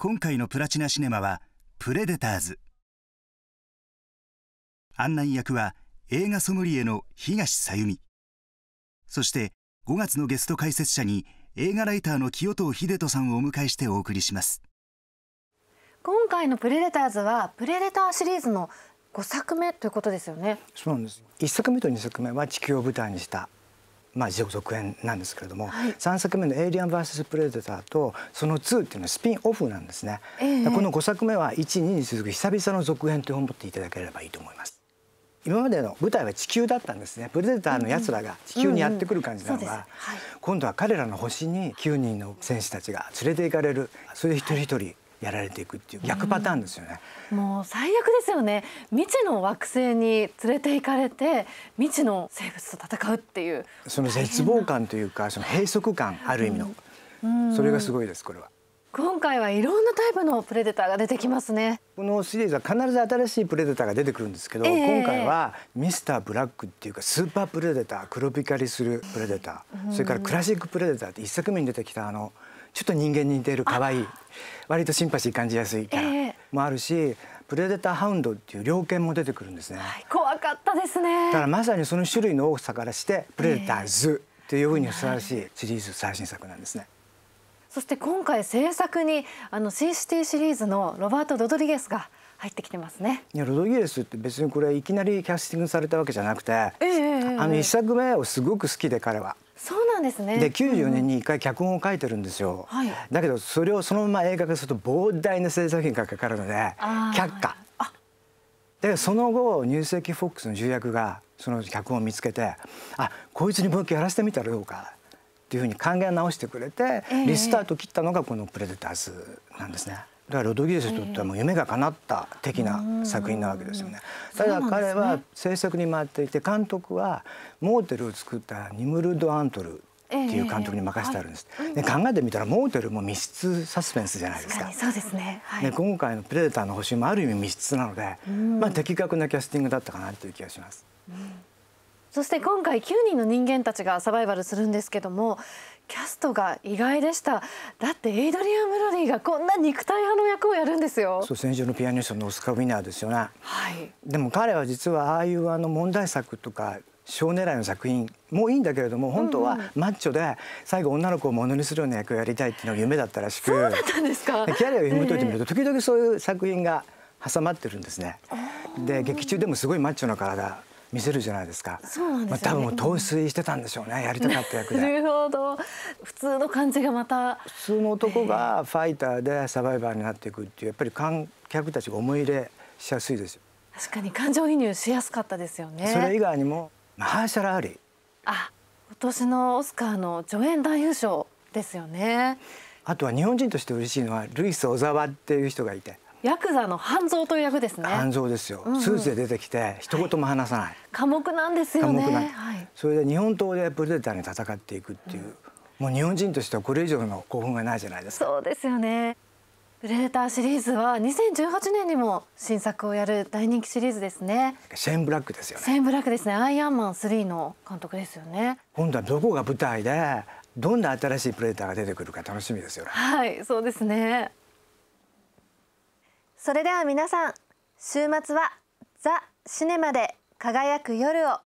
今回のプラチナシネマはプレデターズ案内役は映画ソムリエの東さゆみそして5月のゲスト解説者に映画ライターの清藤秀人さんをお迎えしてお送りします今回のプレデターズはプレデターシリーズの5作目ということですよねそうなんです1作目と2作目は地球を舞台にしたまあ、続編なんですけれども、はい、3作目の「エイリアン vs プレデター」とその2っていうのはスピンオフなんですね、えー、この5作目は12に続く久々の続編と思っていただければいいと思います今までの舞台は地球だったんですねプレデターのやつらが地球にやってくる感じなのが、今度は彼らの星に9人の戦士たちが連れて行かれるそれで一人一人やられていくっていう逆パターンですよね、うん、もう最悪ですよね未知の惑星に連れて行かれて未知の生物と戦うっていうその絶望感というかその閉塞感ある意味の、うん、それがすごいですこれは。今回はいろんなタイプのプレデターが出てきますねこのシリーズは必ず新しいプレデターが出てくるんですけど、えー、今回はミスターブラックっていうかスーパープレデタークロピカリするプレデター、それからクラシックプレデターって一作目に出てきたあのちょっと人間に似てる可愛い割とシンパシー感じやすいキャラもあるし、プレデターハウンドっていう猟犬も出てくるんですね、はい、怖かったですねだからまさにその種類の多さからしてプレデターズっていうふうにふさわしいシリーズ最新作なんですね、そして今回制作にあのシー CCT シリーズのロバート・ロドリゲスが入ってきてますねいやロドリゲスって別にこれいきなりキャスティングされたわけじゃなくて、えー、あの一作目をすごく好きで彼はんですねで94年に一回脚本を書いてるんですよ、はい、だけどそれをそのまま映画化すると膨大な制作費がかかるので却下だけどその後ニュースフォックスの重役がその脚本を見つけてあこいつにもうやらせてみたらどうかっていうふうに考え直してくれて、えー、リスタート切ったのがこの「プレデターズ」なんですね。だからロドリゲスにとってはもう夢が叶った的な作品なわけですよね。ただ彼は制作に回っていて監督はモーテルを作ったニムルド・アントルっていう監督に任せてあるんです、で考えてみたらモーテルも密室サスペンスじゃないですかそうですね、はい、今回の「プレデターの星」もある意味密室なので、まあ、的確なキャスティングだったかなという気がします、うん、そして今回9人の人間たちがサバイバルするんですけどもキャストが意外でしただってエイドリアン・ムロディがこんな肉体派の役をやるんですよそう戦場のピアニストのオスカー・ウィナーですよね、はい、でも彼は実はああいうあの問題作とか小狙いの作品もいいんだけれども本当はマッチョで最後女の子をものにするような役をやりたいっていうのが夢だったらしくんですかキャリアを読み解いてみると時々そういう作品が挟まってるんですね。で劇中でもすごいマッチョな体見せるじゃないですか。そうなんです、ね、まあ、多分陶酔してたんでしょうね。やりたかった役で。なるほど。普通の感じがまた。普通の男がファイターでサバイバーになっていくっていう、やっぱり観客たちが思い入れしやすいですよ。確かに感情移入しやすかったですよね。それ以外にもマハーシャラ・アリあ今年のオスカーの助演男優賞ですよねあとは日本人として嬉しいのはルイス・小沢っていう人がいてヤクザの半蔵という役ですね半蔵ですよ、うんうん、スーツで出てきて一言も話さない、はい、寡黙なんですよね寡黙な、はい、それで日本刀でプレデターに戦っていくっていう、うん、もう日本人としてはこれ以上の興奮がないじゃないですかそうですよねプレデターシリーズは2018年にも新作をやる大人気シリーズですねシェーンブラックですよねシェーンブラックですねアイアンマン3の監督ですよね今度はどこが舞台でどんな新しいプレデターが出てくるか楽しみですよねはいそうですねそれでは皆さん週末はザ・シネマで輝く夜を